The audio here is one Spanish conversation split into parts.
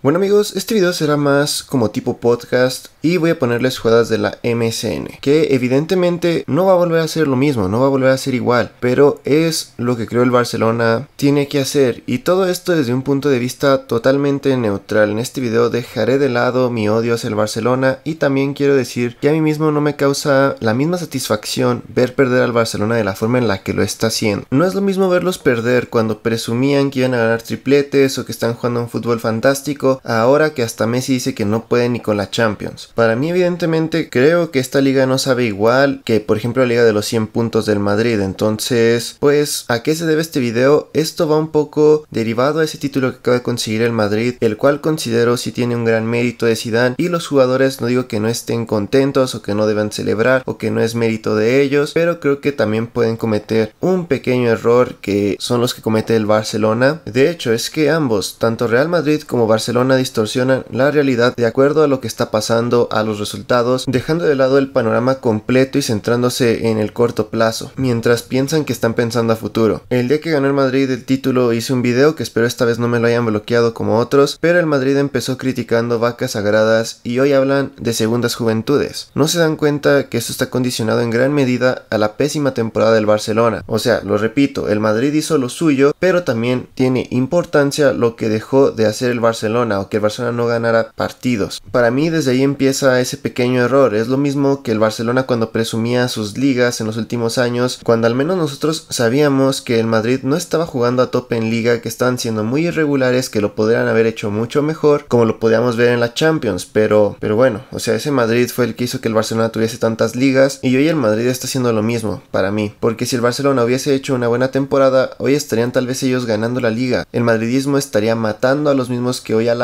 Bueno amigos, este video será más como tipo podcast y voy a ponerles jugadas de la MSN, que evidentemente no va a volver a ser lo mismo, no va a volver a ser igual, pero es lo que creo el Barcelona tiene que hacer y todo esto desde un punto de vista totalmente neutral. En este video dejaré de lado mi odio hacia el Barcelona y también quiero decir que a mí mismo no me causa la misma satisfacción ver perder al Barcelona de la forma en la que lo está haciendo. No es lo mismo verlos perder cuando presumían que iban a ganar tripletes o que están jugando un fútbol fantástico ahora que hasta Messi dice que no puede ni con la Champions. Para mí evidentemente creo que esta liga no sabe igual que por ejemplo la liga de los 100 puntos del Madrid. Entonces pues a qué se debe este video? Esto va un poco derivado a ese título que acaba de conseguir el Madrid el cual considero si tiene un gran mérito de Zidane y los jugadores no digo que no estén contentos o que no deban celebrar o que no es mérito de ellos pero creo que también pueden cometer un pequeño error que son los que comete el Barcelona. De hecho es que ambos, tanto Real Madrid como Barcelona distorsionan la realidad de acuerdo a lo que está pasando, a los resultados, dejando de lado el panorama completo y centrándose en el corto plazo, mientras piensan que están pensando a futuro. El día que ganó el Madrid el título hice un video que espero esta vez no me lo hayan bloqueado como otros, pero el Madrid empezó criticando vacas sagradas y hoy hablan de segundas juventudes. No se dan cuenta que esto está condicionado en gran medida a la pésima temporada del Barcelona. O sea, lo repito, el Madrid hizo lo suyo, pero también tiene importancia lo que dejó de hacer el Barcelona o que el Barcelona no ganara partidos. Para mí desde ahí empieza ese pequeño error. Es lo mismo que el Barcelona cuando presumía sus ligas en los últimos años, cuando al menos nosotros sabíamos que el Madrid no estaba jugando a tope en liga, que estaban siendo muy irregulares, que lo podrían haber hecho mucho mejor, como lo podíamos ver en la Champions, pero, pero bueno, o sea, ese Madrid fue el que hizo que el Barcelona tuviese tantas ligas y hoy el Madrid está haciendo lo mismo, para mí, porque si el Barcelona hubiese hecho una buena temporada, hoy estarían tal vez ellos ganando la liga, el madridismo estaría matando a los mismos que hoy a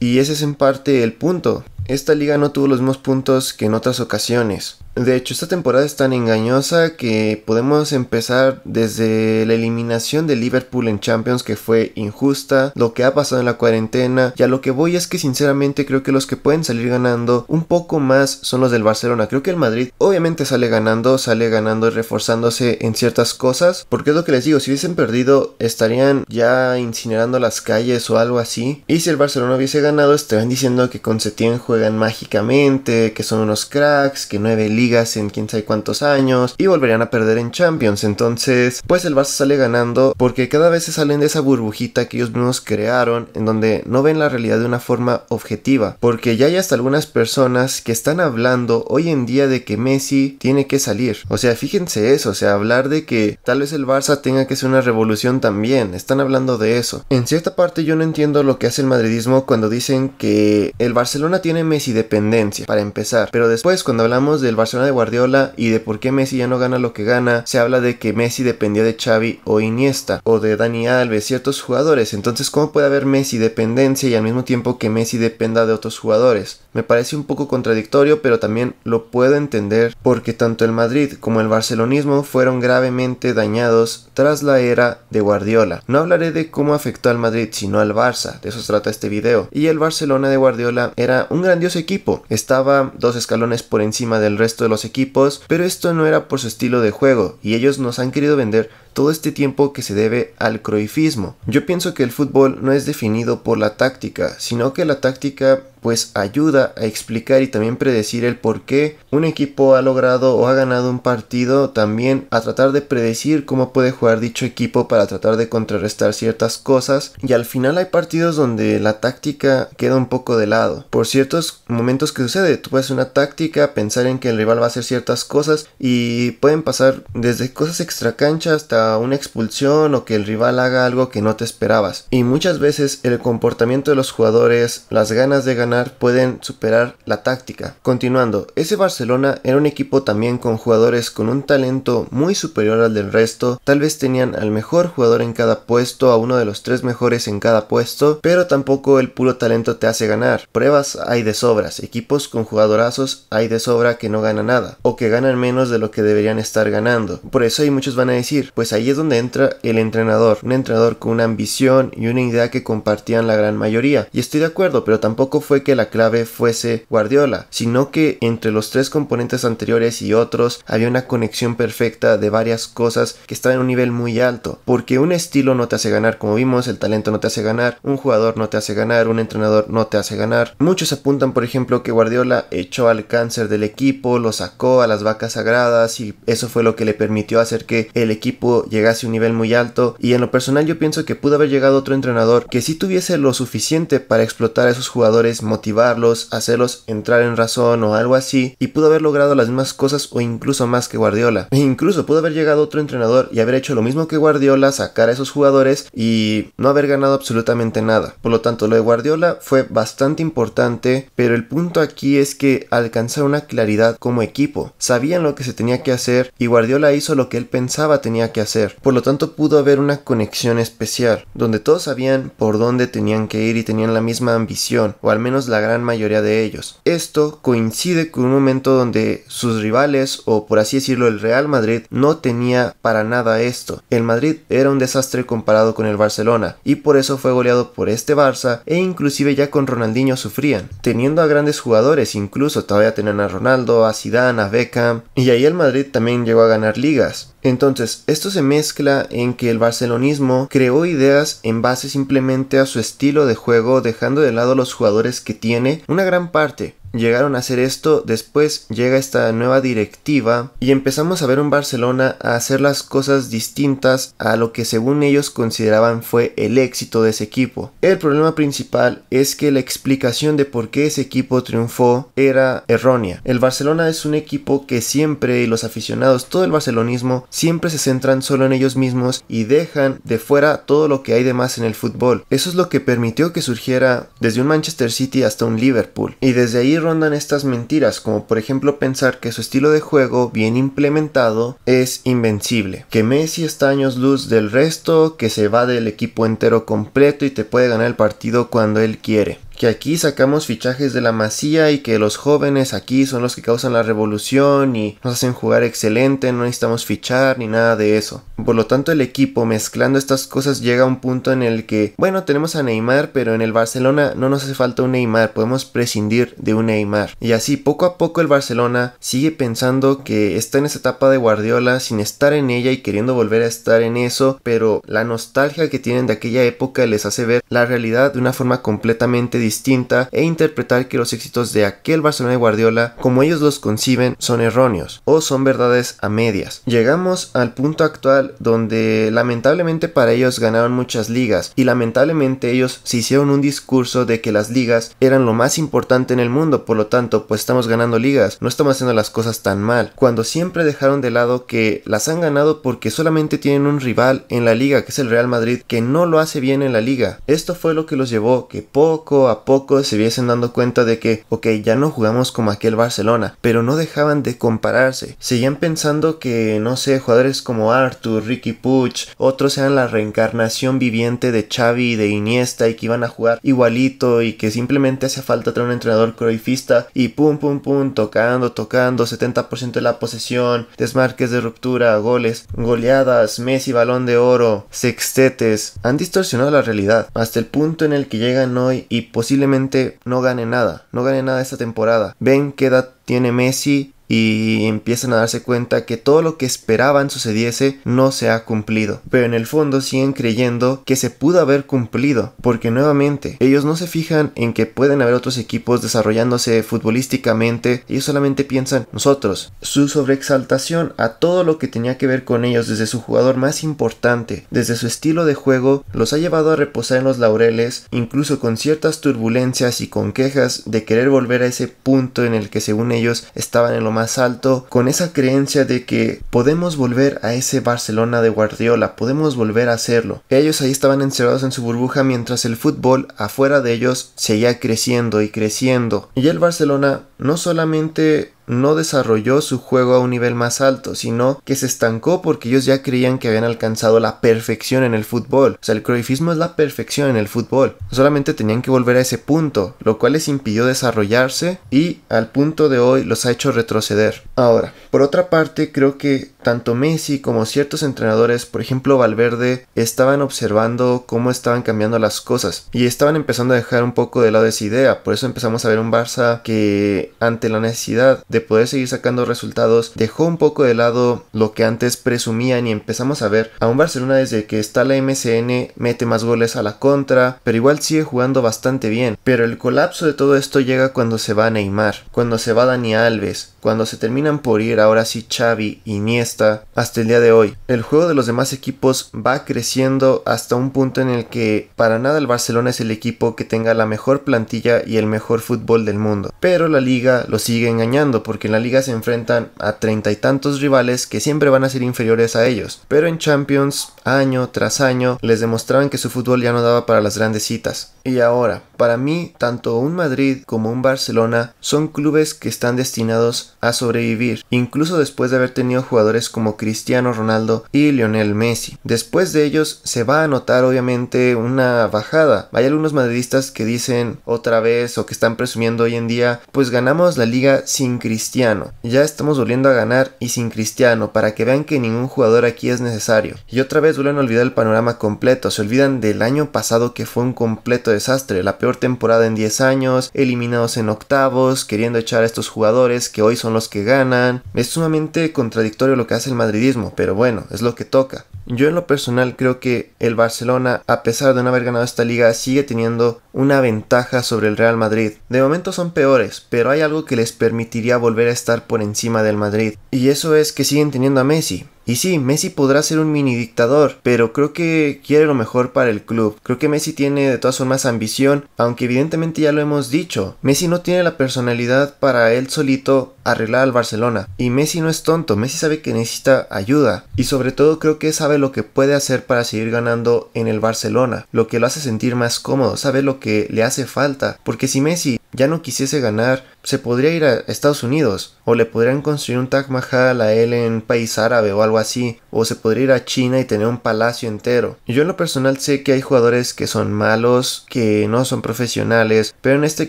y ese es en parte el punto esta liga no tuvo los mismos puntos que en otras ocasiones. De hecho, esta temporada es tan engañosa que podemos empezar desde la eliminación de Liverpool en Champions que fue injusta, lo que ha pasado en la cuarentena, y a lo que voy es que sinceramente creo que los que pueden salir ganando un poco más son los del Barcelona. Creo que el Madrid obviamente sale ganando, sale ganando y reforzándose en ciertas cosas, porque es lo que les digo, si hubiesen perdido estarían ya incinerando las calles o algo así, y si el Barcelona hubiese ganado estarían diciendo que con Setién juegan mágicamente, que son unos cracks, que nueve ligas en quién sabe cuántos años y volverían a perder en Champions. Entonces, pues el Barça sale ganando porque cada vez se salen de esa burbujita que ellos mismos crearon en donde no ven la realidad de una forma objetiva. Porque ya hay hasta algunas personas que están hablando hoy en día de que Messi tiene que salir. O sea, fíjense eso, o sea, hablar de que tal vez el Barça tenga que ser una revolución también. Están hablando de eso. En cierta parte yo no entiendo lo que hace el madridismo cuando dicen que el Barcelona tiene Messi dependencia, para empezar. Pero después, cuando hablamos del Barcelona de Guardiola y de por qué Messi ya no gana lo que gana, se habla de que Messi dependía de Xavi o Iniesta o de Dani Alves, ciertos jugadores. Entonces, ¿cómo puede haber Messi dependencia y al mismo tiempo que Messi dependa de otros jugadores? Me parece un poco contradictorio, pero también lo puedo entender porque tanto el Madrid como el barcelonismo fueron gravemente dañados tras la era de Guardiola. No hablaré de cómo afectó al Madrid, sino al Barça, de eso se trata este video. Y el Barcelona de Guardiola era un gran grandioso equipo. Estaba dos escalones por encima del resto de los equipos, pero esto no era por su estilo de juego y ellos nos han querido vender todo este tiempo que se debe al croifismo. Yo pienso que el fútbol no es definido por la táctica, sino que la táctica pues ayuda a explicar y también predecir el por qué un equipo ha logrado o ha ganado un partido, también a tratar de predecir cómo puede jugar dicho equipo para tratar de contrarrestar ciertas cosas y al final hay partidos donde la táctica queda un poco de lado. Por ciertos momentos que sucede, tú puedes una táctica, pensar en que el rival va a hacer ciertas cosas y pueden pasar desde cosas extracancha hasta una expulsión o que el rival haga algo que no te esperabas. Y muchas veces el comportamiento de los jugadores, las ganas de ganar pueden superar la táctica. Continuando, ese Barcelona era un equipo también con jugadores con un talento muy superior al del resto, tal vez tenían al mejor jugador en cada puesto, a uno de los tres mejores en cada puesto, pero tampoco el puro talento te hace ganar. Pruebas hay de sobras, equipos con jugadorazos hay de sobra que no ganan nada, o que ganan menos de lo que deberían estar ganando. Por eso hay muchos van a decir, pues ahí es donde entra el entrenador, un entrenador con una ambición y una idea que compartían la gran mayoría. Y estoy de acuerdo, pero tampoco fue que la clave fuese Guardiola, sino que entre los tres componentes anteriores y otros había una conexión perfecta de varias cosas que estaban en un nivel muy alto, porque un estilo no te hace ganar, como vimos, el talento no te hace ganar, un jugador no te hace ganar, un entrenador no te hace ganar. Muchos apuntan, por ejemplo, que Guardiola echó al cáncer del equipo, lo sacó a las vacas sagradas y eso fue lo que le permitió hacer que el equipo llegase a un nivel muy alto y en lo personal yo pienso que pudo haber llegado otro entrenador que si tuviese lo suficiente para explotar a esos jugadores, motivarlos, hacerlos entrar en razón o algo así y pudo haber logrado las mismas cosas o incluso más que Guardiola. E incluso pudo haber llegado otro entrenador y haber hecho lo mismo que Guardiola, sacar a esos jugadores y no haber ganado absolutamente nada. Por lo tanto, lo de Guardiola fue bastante importante, pero el punto aquí es que alcanzar una claridad como equipo. Sabían lo que se tenía que hacer y Guardiola hizo lo que él pensaba tenía que hacer por lo tanto pudo haber una conexión especial, donde todos sabían por dónde tenían que ir y tenían la misma ambición, o al menos la gran mayoría de ellos. Esto coincide con un momento donde sus rivales, o por así decirlo el Real Madrid, no tenía para nada esto. El Madrid era un desastre comparado con el Barcelona, y por eso fue goleado por este Barça, e inclusive ya con Ronaldinho sufrían, teniendo a grandes jugadores, incluso todavía tenían a Ronaldo, a Zidane, a Beckham, y ahí el Madrid también llegó a ganar ligas, entonces, esto se mezcla en que el barcelonismo creó ideas en base simplemente a su estilo de juego, dejando de lado a los jugadores que tiene una gran parte llegaron a hacer esto, después llega esta nueva directiva y empezamos a ver un Barcelona a hacer las cosas distintas a lo que según ellos consideraban fue el éxito de ese equipo. El problema principal es que la explicación de por qué ese equipo triunfó era errónea. El Barcelona es un equipo que siempre y los aficionados, todo el barcelonismo, siempre se centran solo en ellos mismos y dejan de fuera todo lo que hay de más en el fútbol. Eso es lo que permitió que surgiera desde un Manchester City hasta un Liverpool y desde ahí rondan estas mentiras, como por ejemplo pensar que su estilo de juego bien implementado es invencible, que Messi está años luz del resto, que se va del equipo entero completo y te puede ganar el partido cuando él quiere que aquí sacamos fichajes de la masía y que los jóvenes aquí son los que causan la revolución y nos hacen jugar excelente, no necesitamos fichar ni nada de eso. Por lo tanto el equipo mezclando estas cosas llega a un punto en el que, bueno, tenemos a Neymar, pero en el Barcelona no nos hace falta un Neymar, podemos prescindir de un Neymar. Y así poco a poco el Barcelona sigue pensando que está en esa etapa de Guardiola sin estar en ella y queriendo volver a estar en eso, pero la nostalgia que tienen de aquella época les hace ver la realidad de una forma completamente diferente distinta e interpretar que los éxitos de aquel Barcelona y Guardiola, como ellos los conciben, son erróneos o son verdades a medias. Llegamos al punto actual donde lamentablemente para ellos ganaron muchas ligas y lamentablemente ellos se hicieron un discurso de que las ligas eran lo más importante en el mundo, por lo tanto, pues estamos ganando ligas, no estamos haciendo las cosas tan mal, cuando siempre dejaron de lado que las han ganado porque solamente tienen un rival en la liga, que es el Real Madrid, que no lo hace bien en la liga. Esto fue lo que los llevó que poco a poco se viesen dando cuenta de que, ok, ya no jugamos como aquel Barcelona, pero no dejaban de compararse. Seguían pensando que, no sé, jugadores como Arthur, Ricky Puch, otros eran la reencarnación viviente de Xavi y de Iniesta y que iban a jugar igualito y que simplemente hacía falta tener un entrenador croifista y pum, pum, pum, tocando, tocando, 70% de la posesión, desmarques de ruptura, goles, goleadas, Messi, balón de oro, sextetes. Han distorsionado la realidad hasta el punto en el que llegan hoy y posiblemente no gane nada, no gane nada esta temporada. Ven qué edad tiene Messi, y empiezan a darse cuenta que todo lo que esperaban sucediese no se ha cumplido. Pero en el fondo siguen creyendo que se pudo haber cumplido, porque nuevamente ellos no se fijan en que pueden haber otros equipos desarrollándose futbolísticamente, ellos solamente piensan nosotros. Su sobreexaltación a todo lo que tenía que ver con ellos desde su jugador más importante, desde su estilo de juego, los ha llevado a reposar en los laureles, incluso con ciertas turbulencias y con quejas de querer volver a ese punto en el que según ellos estaban en lo más alto, con esa creencia de que podemos volver a ese Barcelona de Guardiola, podemos volver a hacerlo. Ellos ahí estaban encerrados en su burbuja mientras el fútbol afuera de ellos seguía creciendo y creciendo. Y el Barcelona no solamente no desarrolló su juego a un nivel más alto, sino que se estancó porque ellos ya creían que habían alcanzado la perfección en el fútbol. O sea, el croifismo es la perfección en el fútbol. Solamente tenían que volver a ese punto, lo cual les impidió desarrollarse y al punto de hoy los ha hecho retroceder. Ahora, por otra parte, creo que tanto Messi como ciertos entrenadores, por ejemplo Valverde, estaban observando cómo estaban cambiando las cosas y estaban empezando a dejar un poco de lado esa idea. Por eso empezamos a ver un Barça que ante la necesidad de poder seguir sacando resultados, dejó un poco de lado lo que antes presumían y empezamos a ver ...aún un Barcelona desde que está la MCN, mete más goles a la contra, pero igual sigue jugando bastante bien. Pero el colapso de todo esto llega cuando se va Neymar, cuando se va Dani Alves, cuando se terminan por ir ahora sí Xavi, Iniesta, hasta el día de hoy. El juego de los demás equipos va creciendo hasta un punto en el que para nada el Barcelona es el equipo que tenga la mejor plantilla y el mejor fútbol del mundo. Pero la liga lo sigue engañando porque en la liga se enfrentan a treinta y tantos rivales que siempre van a ser inferiores a ellos, pero en Champions, año tras año, les demostraban que su fútbol ya no daba para las grandes citas. Y ahora, para mí, tanto un Madrid como un Barcelona son clubes que están destinados a sobrevivir, incluso después de haber tenido jugadores como Cristiano Ronaldo y Lionel Messi. Después de ellos se va a notar obviamente una bajada. Hay algunos madridistas que dicen otra vez o que están presumiendo hoy en día, pues ganamos la liga sin Cristiano Cristiano. Ya estamos volviendo a ganar y sin Cristiano para que vean que ningún jugador aquí es necesario. Y otra vez vuelven a olvidar el panorama completo, se olvidan del año pasado que fue un completo desastre, la peor temporada en 10 años, eliminados en octavos, queriendo echar a estos jugadores que hoy son los que ganan. Es sumamente contradictorio lo que hace el madridismo, pero bueno, es lo que toca. Yo en lo personal creo que el Barcelona, a pesar de no haber ganado esta liga, sigue teniendo una ventaja sobre el Real Madrid. De momento son peores, pero hay algo que les permitiría volver a estar por encima del Madrid. Y eso es que siguen teniendo a Messi. Y sí, Messi podrá ser un mini dictador, pero creo que quiere lo mejor para el club. Creo que Messi tiene de todas formas ambición, aunque evidentemente ya lo hemos dicho, Messi no tiene la personalidad para él solito arreglar al Barcelona. Y Messi no es tonto, Messi sabe que necesita ayuda. Y sobre todo creo que sabe lo que puede hacer para seguir ganando en el Barcelona, lo que lo hace sentir más cómodo, sabe lo que le hace falta. Porque si Messi ya no quisiese ganar, se podría ir a Estados Unidos, o le podrían construir un Taj Mahal a él en país árabe o algo así, o se podría ir a China y tener un palacio entero. Yo en lo personal sé que hay jugadores que son malos, que no son profesionales, pero en este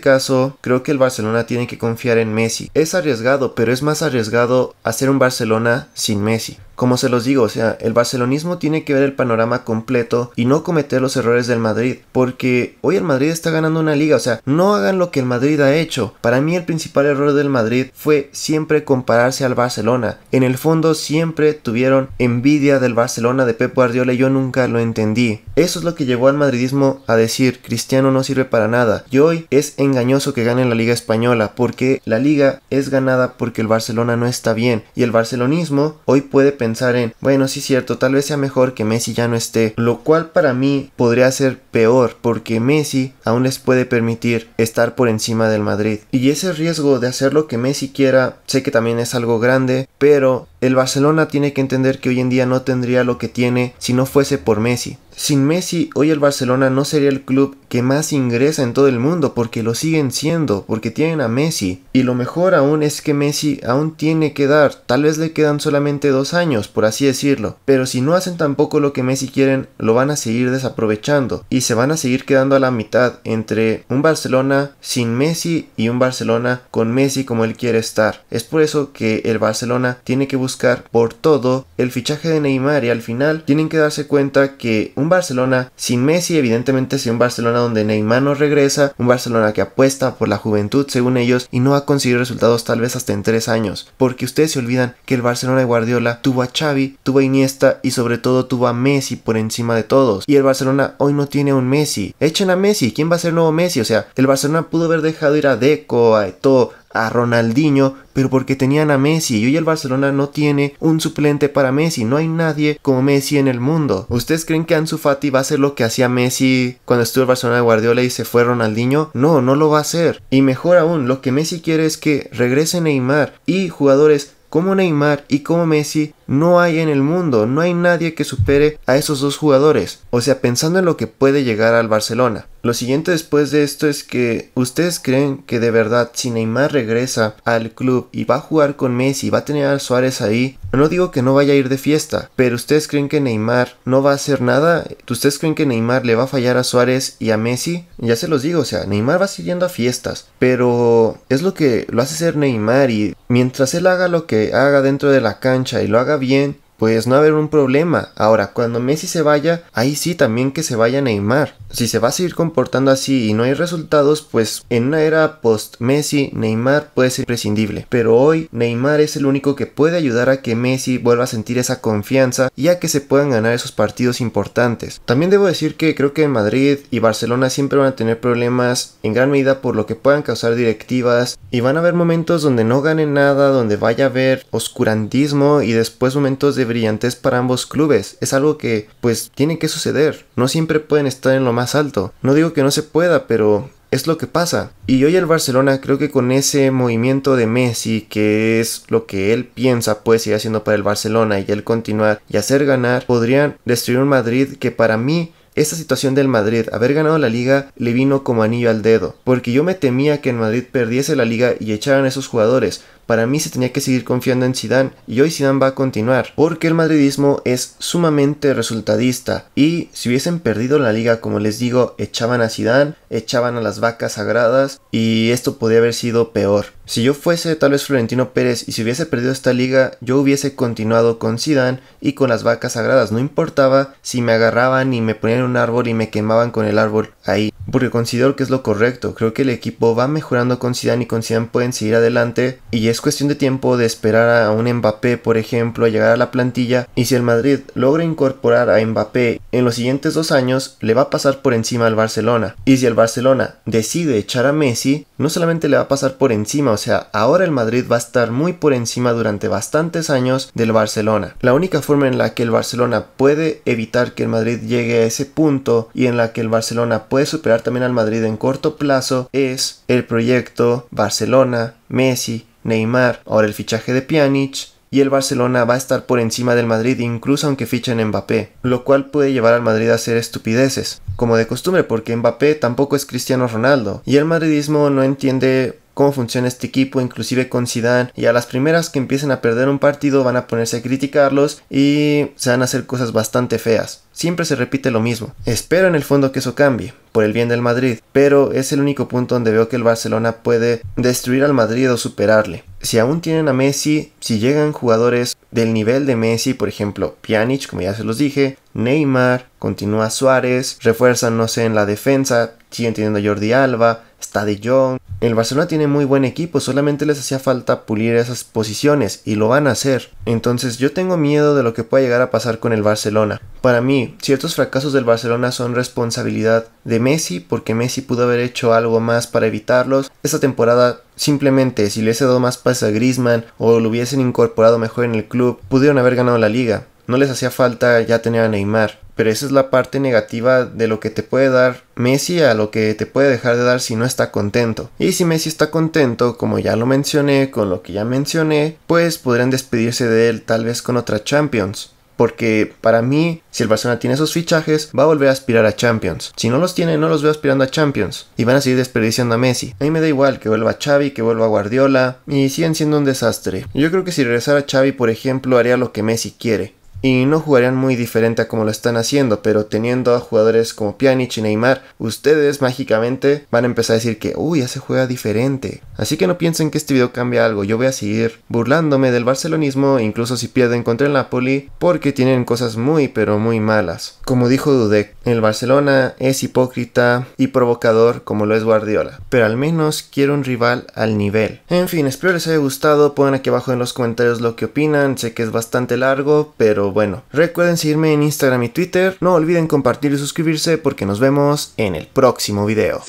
caso creo que el Barcelona tiene que confiar en Messi. Es arriesgado, pero es más arriesgado hacer un Barcelona sin Messi. Como se los digo, o sea, el barcelonismo tiene que ver el panorama completo y no cometer los errores del Madrid, porque hoy el Madrid está ganando una liga, o sea, no hagan lo que el Madrid ha hecho. Para mí el principal error del Madrid fue siempre compararse al Barcelona. En el fondo siempre tuvieron envidia del Barcelona de Pep Guardiola y yo nunca lo entendí. Eso es lo que llevó al madridismo a decir Cristiano no sirve para nada y hoy es engañoso que gane la liga española porque la liga es ganada porque el Barcelona no está bien y el barcelonismo hoy puede pensar pensar en, bueno, sí es cierto, tal vez sea mejor que Messi ya no esté, lo cual para mí podría ser peor porque Messi aún les puede permitir estar por encima del Madrid. Y ese riesgo de hacer lo que Messi quiera, sé que también es algo grande, pero el Barcelona tiene que entender que hoy en día no tendría lo que tiene si no fuese por Messi. Sin Messi, hoy el Barcelona no sería el club que más ingresa en todo el mundo porque lo siguen siendo, porque tienen a Messi. Y lo mejor aún es que Messi aún tiene que dar, tal vez le quedan solamente dos años, por así decirlo. Pero si no hacen tampoco lo que Messi quieren, lo van a seguir desaprovechando y se van a seguir quedando a la mitad entre un Barcelona sin Messi y un Barcelona con Messi como él quiere estar. Es por eso que el Barcelona tiene que buscar por todo el fichaje de Neymar y al final tienen que darse cuenta que un Barcelona sin Messi evidentemente sea un Barcelona donde Neymar no regresa, un Barcelona que apuesta por la juventud según ellos y no ha conseguido resultados tal vez hasta en tres años, porque ustedes se olvidan que el Barcelona de Guardiola tuvo a Xavi, tuvo a Iniesta y sobre todo tuvo a Messi por encima de todos y el Barcelona hoy no tiene un Messi, echen a Messi, ¿quién va a ser nuevo Messi? O sea, el Barcelona pudo haber dejado ir a Deco, a Eto'o, a Ronaldinho, pero porque tenían a Messi y hoy el Barcelona no tiene un suplente para Messi, no hay nadie como Messi en el mundo. ¿Ustedes creen que Ansu Fati va a hacer lo que hacía Messi cuando estuvo el Barcelona de Guardiola y se fue Ronaldinho? No, no lo va a hacer. Y mejor aún, lo que Messi quiere es que regrese Neymar y jugadores como Neymar y como Messi no hay en el mundo, no hay nadie que supere a esos dos jugadores. O sea, pensando en lo que puede llegar al Barcelona. Lo siguiente después de esto es que ustedes creen que de verdad si Neymar regresa al club y va a jugar con Messi, va a tener a Suárez ahí, no digo que no vaya a ir de fiesta, pero ustedes creen que Neymar no va a hacer nada, ustedes creen que Neymar le va a fallar a Suárez y a Messi, ya se los digo, o sea, Neymar va siguiendo a fiestas, pero es lo que lo hace ser Neymar y mientras él haga lo que haga dentro de la cancha y lo haga bien, pues no va a haber un problema. Ahora, cuando Messi se vaya, ahí sí también que se vaya Neymar. Si se va a seguir comportando así y no hay resultados, pues en una era post-Messi, Neymar puede ser imprescindible. Pero hoy, Neymar es el único que puede ayudar a que Messi vuelva a sentir esa confianza y a que se puedan ganar esos partidos importantes. También debo decir que creo que Madrid y Barcelona siempre van a tener problemas en gran medida por lo que puedan causar directivas y van a haber momentos donde no ganen nada, donde vaya a haber oscurantismo y después momentos de Brillantez para ambos clubes. Es algo que pues tiene que suceder. No siempre pueden estar en lo más alto. No digo que no se pueda, pero es lo que pasa. Y hoy el Barcelona creo que con ese movimiento de Messi, que es lo que él piensa puede seguir haciendo para el Barcelona y él continuar y hacer ganar, podrían destruir un Madrid que para mí esta situación del Madrid, haber ganado la liga, le vino como anillo al dedo, porque yo me temía que en Madrid perdiese la liga y echaran a esos jugadores, para mí se tenía que seguir confiando en Zidane y hoy Zidane va a continuar, porque el madridismo es sumamente resultadista y si hubiesen perdido la liga, como les digo, echaban a Zidane, echaban a las vacas sagradas y esto podía haber sido peor. Si yo fuese tal vez Florentino Pérez y si hubiese perdido esta liga, yo hubiese continuado con Zidane y con las vacas sagradas, no importaba si me agarraban y me ponían un árbol y me quemaban con el árbol ahí, porque considero que es lo correcto. Creo que el equipo va mejorando con Zidane y con Zidane pueden seguir adelante y es es cuestión de tiempo de esperar a un Mbappé, por ejemplo, a llegar a la plantilla y si el Madrid logra incorporar a Mbappé en los siguientes dos años, le va a pasar por encima al Barcelona. Y si el Barcelona decide echar a Messi, no solamente le va a pasar por encima, o sea, ahora el Madrid va a estar muy por encima durante bastantes años del Barcelona. La única forma en la que el Barcelona puede evitar que el Madrid llegue a ese punto y en la que el Barcelona puede superar también al Madrid en corto plazo es el proyecto Barcelona, Messi, Neymar, ahora el fichaje de Pjanic, y el Barcelona va a estar por encima del Madrid incluso aunque fichen Mbappé, lo cual puede llevar al Madrid a hacer estupideces, como de costumbre porque Mbappé tampoco es Cristiano Ronaldo, y el madridismo no entiende cómo funciona este equipo, inclusive con Zidane. Y a las primeras que empiecen a perder un partido van a ponerse a criticarlos y se van a hacer cosas bastante feas. Siempre se repite lo mismo. Espero en el fondo que eso cambie, por el bien del Madrid, pero es el único punto donde veo que el Barcelona puede destruir al Madrid o superarle. Si aún tienen a Messi, si llegan jugadores del nivel de Messi, por ejemplo, Pjanic, como ya se los dije, Neymar, continúa Suárez, refuerzan, no sé, en la defensa, siguen teniendo a Jordi Alba, está De Jong. El Barcelona tiene muy buen equipo, solamente les hacía falta pulir esas posiciones y lo van a hacer. Entonces yo tengo miedo de lo que pueda llegar a pasar con el Barcelona. Para mí, ciertos fracasos del Barcelona son responsabilidad de Messi porque Messi pudo haber hecho algo más para evitarlos. Esta temporada simplemente si le hubiese dado más pases a Griezmann o lo hubiesen incorporado mejor en el club, pudieron haber ganado la liga. No les hacía falta ya tener a Neymar. Pero esa es la parte negativa de lo que te puede dar Messi a lo que te puede dejar de dar si no está contento. Y si Messi está contento, como ya lo mencioné, con lo que ya mencioné, pues podrían despedirse de él tal vez con otra Champions. Porque para mí, si el Barcelona tiene esos fichajes, va a volver a aspirar a Champions. Si no los tiene, no los veo aspirando a Champions. Y van a seguir desperdiciando a Messi. A mí me da igual que vuelva Xavi, que vuelva Guardiola. Y siguen siendo un desastre. Yo creo que si regresara Xavi, por ejemplo, haría lo que Messi quiere y no jugarían muy diferente a como lo están haciendo, pero teniendo a jugadores como Pjanic y Neymar, ustedes mágicamente van a empezar a decir que, uy, ya se juega diferente. Así que no piensen que este video cambia algo, yo voy a seguir burlándome del barcelonismo, incluso si pierden contra el Napoli, porque tienen cosas muy pero muy malas. Como dijo Dudek, el Barcelona es hipócrita y provocador como lo es Guardiola, pero al menos quiero un rival al nivel. En fin, espero les haya gustado, pongan aquí abajo en los comentarios lo que opinan, sé que es bastante largo, pero bueno, recuerden seguirme en Instagram y Twitter. No olviden compartir y suscribirse porque nos vemos en el próximo video.